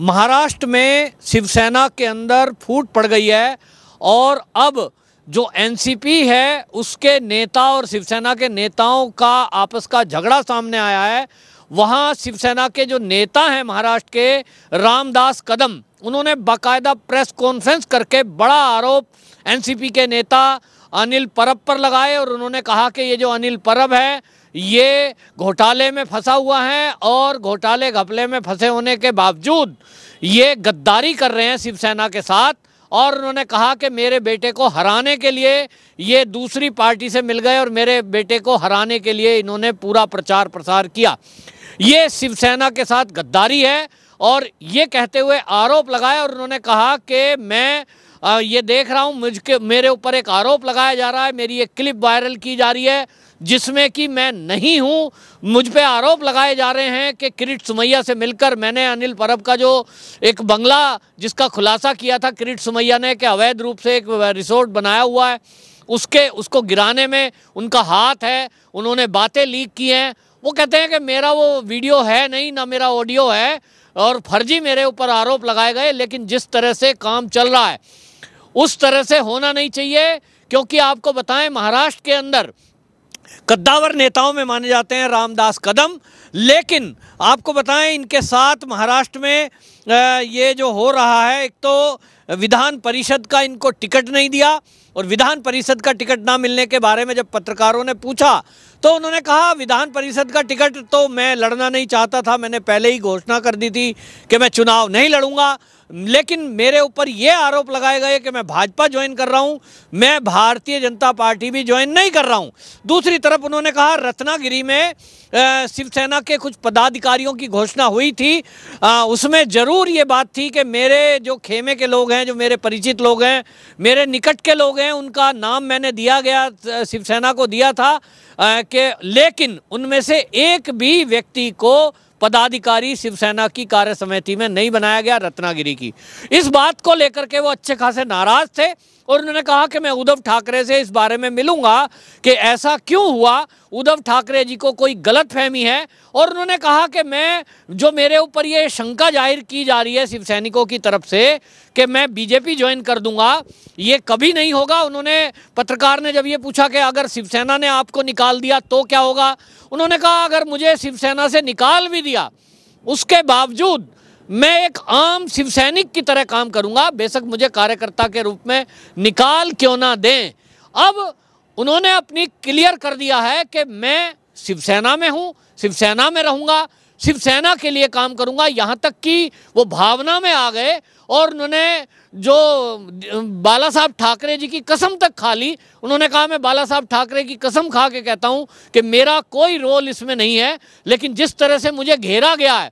महाराष्ट्र में शिवसेना के अंदर फूट पड़ गई है और अब जो एनसीपी है उसके नेता और शिवसेना के नेताओं का आपस का झगड़ा सामने आया है वहाँ शिवसेना के जो नेता हैं महाराष्ट्र के रामदास कदम उन्होंने बाकायदा प्रेस कॉन्फ्रेंस करके बड़ा आरोप एनसीपी के नेता अनिल परब पर लगाए और उन्होंने कहा कि ये जो अनिल परब है ये घोटाले में फंसा हुआ है और घोटाले घपले में फंसे होने के बावजूद ये गद्दारी कर रहे हैं शिवसेना के साथ और उन्होंने कहा कि मेरे बेटे को हराने के लिए ये दूसरी पार्टी से मिल गए और मेरे बेटे को हराने के लिए इन्होंने पूरा प्रचार प्रसार किया ये शिवसेना के साथ गद्दारी है और ये कहते हुए आरोप लगाया और उन्होंने कहा कि मैं ये देख रहा हूँ मुझके मेरे ऊपर एक आरोप लगाया जा रहा है मेरी एक क्लिप वायरल की जा रही है जिसमें कि मैं नहीं हूँ मुझ पर आरोप लगाए जा रहे हैं कि किरीट सुमैया से मिलकर मैंने अनिल परब का जो एक बंगला जिसका खुलासा किया था किरीट सुमैया ने कि अवैध रूप से एक रिसोर्ट बनाया हुआ है उसके उसको गिराने में उनका हाथ है उन्होंने बातें लीक की हैं वो कहते हैं कि मेरा वो वीडियो है नहीं ना मेरा ऑडियो है और फर्जी मेरे ऊपर आरोप लगाए गए लेकिन जिस तरह से काम चल रहा है उस तरह से होना नहीं चाहिए क्योंकि आपको बताएं महाराष्ट्र के अंदर कद्दावर नेताओं में माने जाते हैं रामदास कदम लेकिन आपको बताएं इनके साथ महाराष्ट्र में ये जो हो रहा है एक तो विधान परिषद का इनको टिकट नहीं दिया और विधान परिषद का टिकट ना मिलने के बारे में जब पत्रकारों ने पूछा तो उन्होंने कहा विधान परिषद का टिकट तो मैं लड़ना नहीं चाहता था मैंने पहले ही घोषणा कर दी थी कि मैं चुनाव नहीं लड़ूंगा लेकिन मेरे ऊपर ये आरोप लगाए गए कि मैं भाजपा ज्वाइन कर रहा हूँ मैं भारतीय जनता पार्टी भी ज्वाइन नहीं कर रहा हूँ दूसरी तरफ उन्होंने कहा रत्नागिरी में शिवसेना के कुछ पदाधिकारियों की घोषणा हुई थी आ, उसमें ज़रूर ये बात थी कि मेरे जो खेमे के लोग हैं जो मेरे परिचित लोग हैं मेरे निकट के लोग हैं उनका नाम मैंने दिया गया शिवसेना को दिया था के लेकिन उनमें से एक भी व्यक्ति को पदाधिकारी शिवसेना की कार्य समिति में नहीं बनाया गया रत्नागिरी की इस बात को लेकर के वो अच्छे खासे नाराज थे और उन्होंने कहा कि मैं उद्धव ठाकरे से इस बारे में मिलूंगा कि ऐसा क्यों हुआ उद्धव ठाकरे जी को कोई गलत फहमी है और उन्होंने कहा कि मैं जो मेरे ऊपर ये शंका जाहिर की जा रही है शिव सैनिकों की तरफ से कि मैं बीजेपी ज्वाइन कर दूंगा ये कभी नहीं होगा उन्होंने पत्रकार ने जब ये पूछा कि अगर शिवसेना ने आपको निकाल दिया तो क्या होगा उन्होंने कहा अगर मुझे शिवसेना से निकाल भी दिया उसके बावजूद मैं एक आम शिवसैनिक की तरह काम करूंगा बेशक मुझे कार्यकर्ता के रूप में निकाल क्यों ना दें अब उन्होंने अपनी क्लियर कर दिया है कि मैं शिवसेना में हूँ शिवसेना में रहूंगा शिवसेना के लिए काम करूँगा यहाँ तक कि वो भावना में आ गए और उन्होंने जो बाला साहब ठाकरे जी की कसम तक खा ली उन्होंने कहा मैं बाला साहब ठाकरे की कसम खा के कहता हूँ कि मेरा कोई रोल इसमें नहीं है लेकिन जिस तरह से मुझे घेरा गया है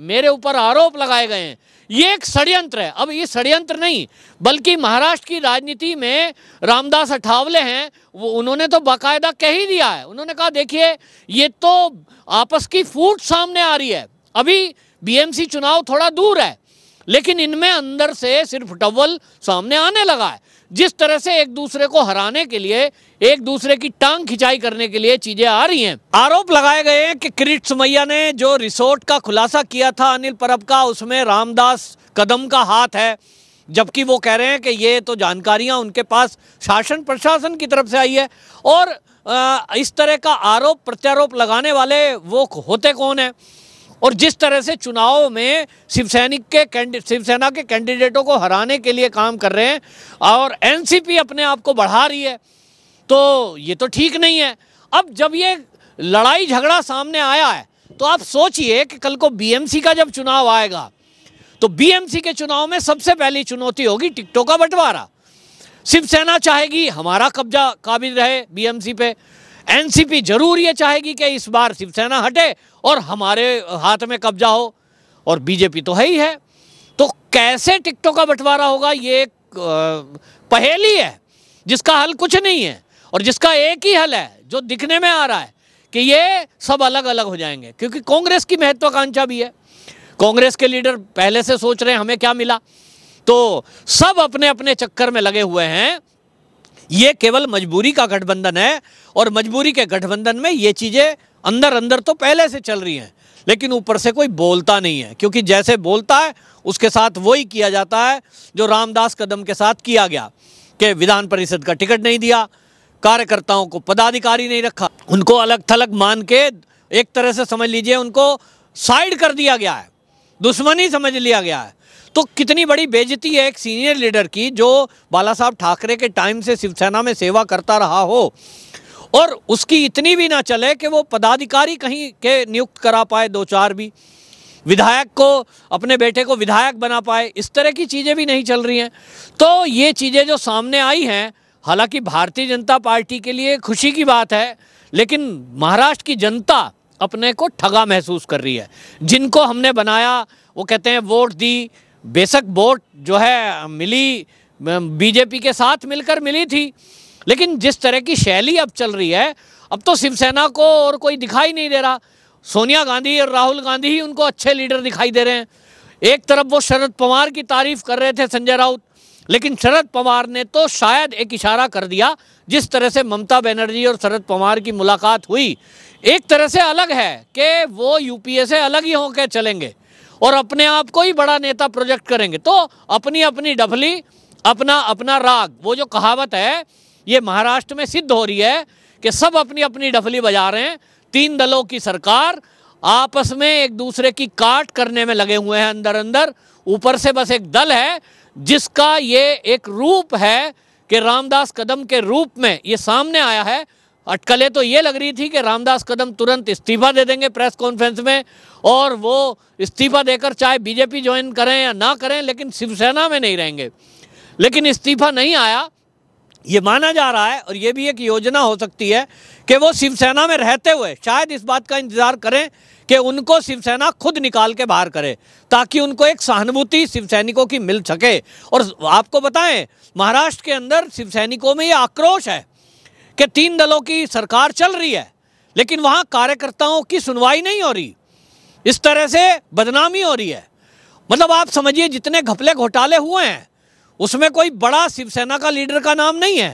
मेरे ऊपर आरोप लगाए गए हैं ये एक षड्यंत्र है अब ये षड्यंत्र नहीं बल्कि महाराष्ट्र की राजनीति में रामदास अठावले हैं वो उन्होंने तो बाकायदा कह ही दिया है उन्होंने कहा देखिए ये तो आपस की फूट सामने आ रही है अभी बीएमसी चुनाव थोड़ा दूर है लेकिन इनमें अंदर से सिर्फ टवल सामने आने लगा है जिस तरह से एक दूसरे को हराने के लिए एक दूसरे की टांग खिंचाई करने के लिए चीजें आ रही हैं आरोप लगाए गए हैं कि किरीट सुमैया ने जो रिसोर्ट का खुलासा किया था अनिल परब का उसमें रामदास कदम का हाथ है जबकि वो कह रहे हैं कि ये तो जानकारियां उनके पास शासन प्रशासन की तरफ से आई है और इस तरह का आरोप प्रत्यारोप लगाने वाले वो होते कौन है और जिस तरह से चुनाव में शिवसैनिक के शिवसेना के कैंडिडेटों को हराने के लिए काम कर रहे हैं और एनसीपी अपने आप को बढ़ा रही है तो ये तो ठीक नहीं है अब जब ये लड़ाई झगड़ा सामने आया है तो आप सोचिए कि कल को बीएमसी का जब चुनाव आएगा तो बीएमसी के चुनाव में सबसे पहली चुनौती होगी टिकटों का बंटवारा शिवसेना चाहेगी हमारा कब्जा काबिज रहे बीएमसी पे एनसीपी जरूर ये चाहेगी कि इस बार शिवसेना हटे और हमारे हाथ में कब्जा हो और बीजेपी तो है ही है तो कैसे टिकटों का बंटवारा होगा ये एक पहेली है जिसका हल कुछ नहीं है और जिसका एक ही हल है जो दिखने में आ रहा है कि ये सब अलग अलग हो जाएंगे क्योंकि कांग्रेस की महत्वाकांक्षा भी है कांग्रेस के लीडर पहले से सोच रहे हैं हमें क्या मिला तो सब अपने अपने चक्कर में लगे हुए हैं ये केवल मजबूरी का गठबंधन है और मजबूरी के गठबंधन में ये चीज़ें अंदर अंदर तो पहले से चल रही हैं लेकिन ऊपर से कोई बोलता नहीं है क्योंकि जैसे बोलता है उसके साथ वही किया जाता है जो रामदास कदम के साथ किया गया कि विधान परिषद का टिकट नहीं दिया कार्यकर्ताओं को पदाधिकारी नहीं रखा उनको अलग थलग मान के एक तरह से समझ लीजिए उनको साइड कर दिया गया है दुश्मनी समझ लिया गया है तो कितनी बड़ी बेजती है एक सीनियर लीडर की जो बाला साहब ठाकरे के टाइम से शिवसेना में सेवा करता रहा हो और उसकी इतनी भी ना चले कि वो पदाधिकारी कहीं के नियुक्त करा पाए दो चार भी विधायक को अपने बेटे को विधायक बना पाए इस तरह की चीज़ें भी नहीं चल रही हैं तो ये चीज़ें जो सामने आई हैं हालांकि भारतीय जनता पार्टी के लिए खुशी की बात है लेकिन महाराष्ट्र की जनता अपने को ठगा महसूस कर रही है जिनको हमने बनाया वो कहते हैं वोट दी बेशक वोट जो है मिली बीजेपी के साथ मिलकर मिली थी लेकिन जिस तरह की शैली अब चल रही है अब तो शिवसेना को और कोई दिखाई नहीं दे रहा सोनिया गांधी और राहुल गांधी ही उनको अच्छे लीडर दिखाई दे रहे हैं एक तरफ वो शरद पवार की तारीफ कर रहे थे संजय राउत लेकिन शरद पवार ने तो शायद एक इशारा कर दिया जिस तरह से ममता बनर्जी और शरद पवार की मुलाकात हुई एक तरह से अलग है कि वो यूपीए से अलग ही होकर चलेंगे और अपने आप को ही बड़ा नेता प्रोजेक्ट करेंगे तो अपनी अपनी डफली अपना अपना राग वो जो कहावत है ये महाराष्ट्र में सिद्ध हो रही है कि सब अपनी अपनी डफली बजा रहे हैं तीन दलों की सरकार आपस में एक दूसरे की काट करने में लगे हुए हैं अंदर अंदर ऊपर से बस एक दल है जिसका ये एक रूप है कि रामदास कदम के रूप में ये सामने आया है अटकलें तो ये लग रही थी कि रामदास कदम तुरंत इस्तीफा दे देंगे प्रेस कॉन्फ्रेंस में और वो इस्तीफा देकर चाहे बीजेपी ज्वाइन करें या ना करें लेकिन शिवसेना में नहीं रहेंगे लेकिन इस्तीफा नहीं आया ये माना जा रहा है और ये भी एक योजना हो सकती है कि वो शिवसेना में रहते हुए शायद इस बात का इंतज़ार करें कि उनको शिवसेना खुद निकाल के बाहर करे ताकि उनको एक सहानुभूति शिवसैनिकों की मिल सके और आपको बताएं महाराष्ट्र के अंदर शिवसैनिकों में ये आक्रोश है कि तीन दलों की सरकार चल रही है लेकिन वहाँ कार्यकर्ताओं की सुनवाई नहीं हो रही इस तरह से बदनामी हो रही है मतलब आप समझिए जितने घपले घोटाले हुए हैं उसमें कोई बड़ा शिवसेना का लीडर का नाम नहीं है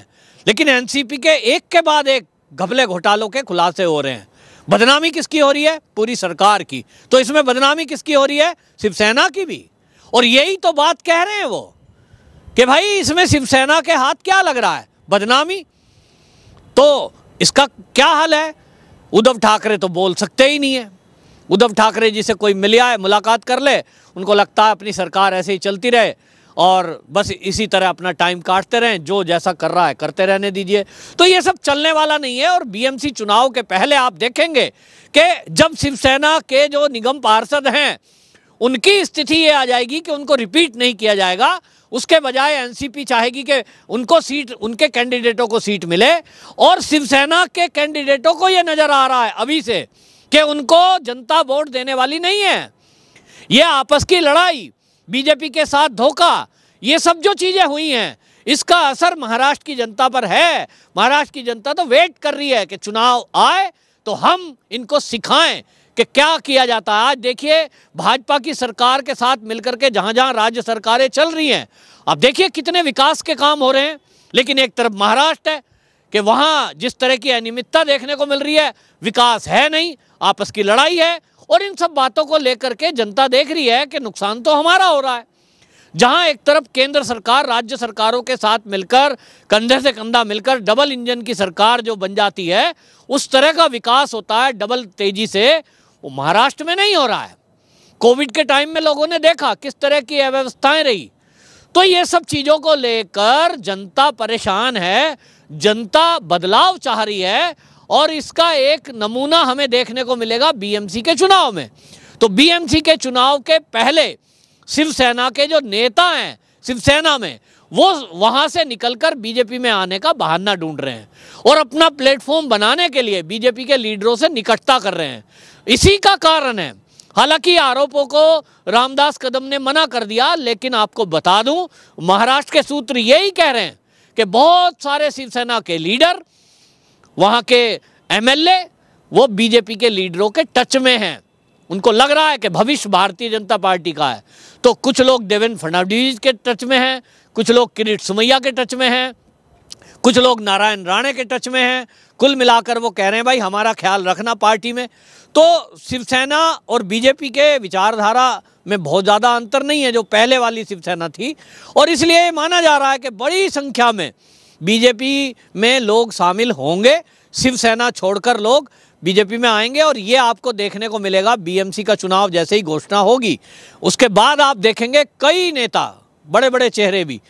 लेकिन एनसीपी के एक के बाद एक घपले घोटालों के खुलासे हो रहे हैं बदनामी किसकी हो रही है पूरी सरकार की तो इसमें बदनामी किसकी हो रही है शिवसेना की भी और यही तो बात कह रहे हैं वो कि भाई इसमें शिवसेना के हाथ क्या लग रहा है बदनामी तो इसका क्या हल है उद्धव ठाकरे तो बोल सकते ही नहीं है उद्धव ठाकरे जी से कोई मिल आए मुलाकात कर ले उनको लगता है अपनी सरकार ऐसे ही चलती रहे और बस इसी तरह अपना टाइम काटते रहें जो जैसा कर रहा है करते रहने दीजिए तो ये सब चलने वाला नहीं है और बीएमसी चुनाव के पहले आप देखेंगे कि जब शिवसेना के जो निगम पार्षद हैं उनकी स्थिति ये आ जाएगी कि उनको रिपीट नहीं किया जाएगा उसके बजाय एनसीपी चाहेगी कि उनको सीट उनके कैंडिडेटों को सीट मिले और शिवसेना के कैंडिडेटों को यह नज़र आ रहा है अभी से कि उनको जनता वोट देने वाली नहीं है ये आपस की लड़ाई बीजेपी के साथ धोखा ये सब जो चीज़ें हुई हैं इसका असर महाराष्ट्र की जनता पर है महाराष्ट्र की जनता तो वेट कर रही है कि चुनाव आए तो हम इनको सिखाएं कि क्या किया जाता है आज देखिए भाजपा की सरकार के साथ मिलकर के जहां जहां राज्य सरकारें चल रही हैं अब देखिए कितने विकास के काम हो रहे हैं लेकिन एक तरफ महाराष्ट्र है कि वहां जिस तरह की अनियमितता देखने को मिल रही है विकास है नहीं आपस की लड़ाई है और इन सब बातों को लेकर के जनता देख रही है कि नुकसान तो हमारा हो रहा है जहां एक तरफ केंद्र सरकार राज्य सरकारों के साथ मिलकर कंधे से कंधा मिलकर डबल इंजन की सरकार जो बन जाती है उस तरह का विकास होता है डबल तेजी से वो महाराष्ट्र में नहीं हो रहा है कोविड के टाइम में लोगों ने देखा किस तरह की अव्यवस्थाएं रही तो ये सब चीज़ों को लेकर जनता परेशान है जनता बदलाव चाह रही है और इसका एक नमूना हमें देखने को मिलेगा बीएमसी के चुनाव में तो बीएमसी के चुनाव के पहले शिवसेना के जो नेता हैं शिवसेना में वो वहाँ से निकलकर बीजेपी में आने का बहाना ढूंढ रहे हैं और अपना प्लेटफॉर्म बनाने के लिए बीजेपी के लीडरों से निकटता कर रहे हैं इसी का कारण है हालांकि आरोपों को रामदास कदम ने मना कर दिया लेकिन आपको बता दूं महाराष्ट्र के सूत्र यही कह रहे हैं कि बहुत सारे शिवसेना के लीडर वहाँ के एमएलए वो बीजेपी के लीडरों के टच में हैं उनको लग रहा है कि भविष्य भारतीय जनता पार्टी का है तो कुछ लोग देवेंद्र फडणवीस के टच में हैं कुछ लोग किरीट सुमैया के टच में हैं कुछ लोग नारायण राणे के टच में हैं कुल मिलाकर वो कह रहे हैं भाई हमारा ख्याल रखना पार्टी में तो शिवसेना और बीजेपी के विचारधारा में बहुत ज़्यादा अंतर नहीं है जो पहले वाली शिवसेना थी और इसलिए माना जा रहा है कि बड़ी संख्या में बीजेपी में लोग शामिल होंगे शिवसेना छोड़कर लोग बीजेपी में आएंगे और ये आपको देखने को मिलेगा बीएमसी का चुनाव जैसे ही घोषणा होगी उसके बाद आप देखेंगे कई नेता बड़े बड़े चेहरे भी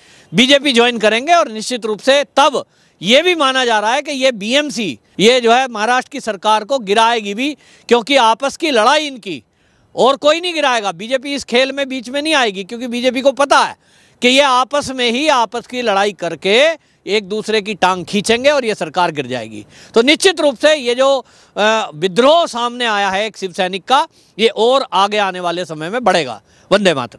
बीजेपी ज्वाइन करेंगे और निश्चित रूप से तब ये भी माना जा रहा है कि ये बीएमसी ये जो है महाराष्ट्र की सरकार को गिराएगी भी क्योंकि आपस की लड़ाई इनकी और कोई नहीं गिराएगा बीजेपी इस खेल में बीच में नहीं आएगी क्योंकि बीजेपी को पता है कि ये आपस में ही आपस की लड़ाई करके एक दूसरे की टांग खींचेंगे और ये सरकार गिर जाएगी तो निश्चित रूप से ये जो विद्रोह सामने आया है एक शिव सैनिक का ये और आगे आने वाले समय में बढ़ेगा वंदे मातर